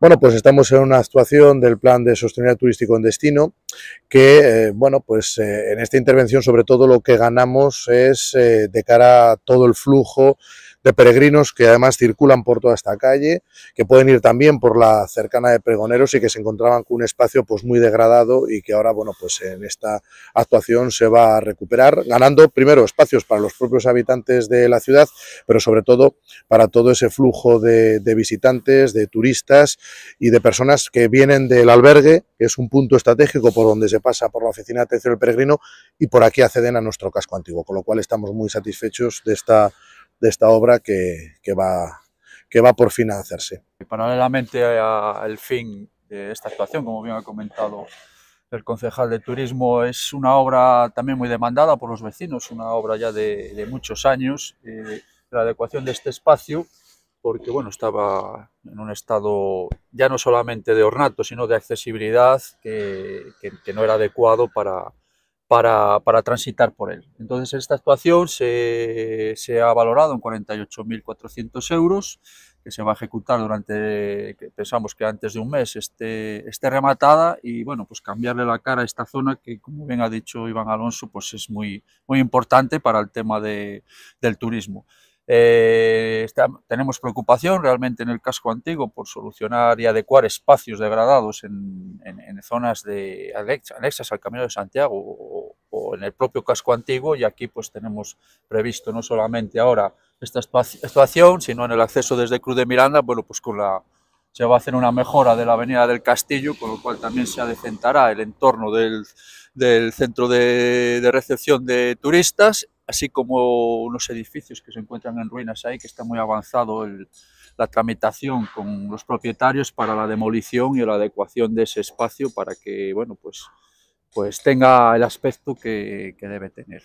Bueno, pues estamos en una actuación del Plan de Sostenibilidad Turístico en Destino, que, eh, bueno, pues eh, en esta intervención sobre todo lo que ganamos es eh, de cara a todo el flujo de peregrinos que además circulan por toda esta calle, que pueden ir también por la cercana de Pregoneros y que se encontraban con un espacio pues muy degradado y que ahora, bueno, pues en esta actuación se va a recuperar, ganando primero espacios para los propios habitantes de la ciudad, pero sobre todo para todo ese flujo de, visitantes, de turistas y de personas que vienen del albergue, que es un punto estratégico por donde se pasa por la oficina de atención del peregrino y por aquí acceden a nuestro casco antiguo, con lo cual estamos muy satisfechos de esta de esta obra que, va, que va por fin a hacerse. Paralelamente al fin de esta actuación, como bien ha comentado el concejal de turismo, es una obra también muy demandada por los vecinos, una obra ya de, muchos años, eh, la adecuación de este espacio, porque bueno, estaba en un estado ya no solamente de ornato, sino de accesibilidad que no era adecuado para, para, para, transitar por él. Entonces, esta actuación se, se ha valorado en 48.400 euros, que se va a ejecutar durante, pensamos que antes de un mes, esté, esté rematada y, bueno, pues cambiarle la cara a esta zona que, como bien ha dicho Iván Alonso, pues es muy, muy importante para el tema de, del turismo. Eh, tenemos preocupación realmente en el casco antiguo por solucionar y adecuar espacios degradados en, en, en zonas de anexas al Camino de Santiago en el propio casco antiguo y aquí pues tenemos previsto no solamente ahora esta actuación, sino en el acceso desde Cruz de Miranda, bueno pues con la se va a hacer una mejora de la avenida del Castillo, con lo cual también se adecentará el entorno del, del centro de, de recepción de turistas, así como unos edificios que se encuentran en ruinas ahí, que está muy avanzado el, la tramitación con los propietarios para la demolición y la adecuación de ese espacio para que, bueno, pues pues tenga el aspecto que, debe tener.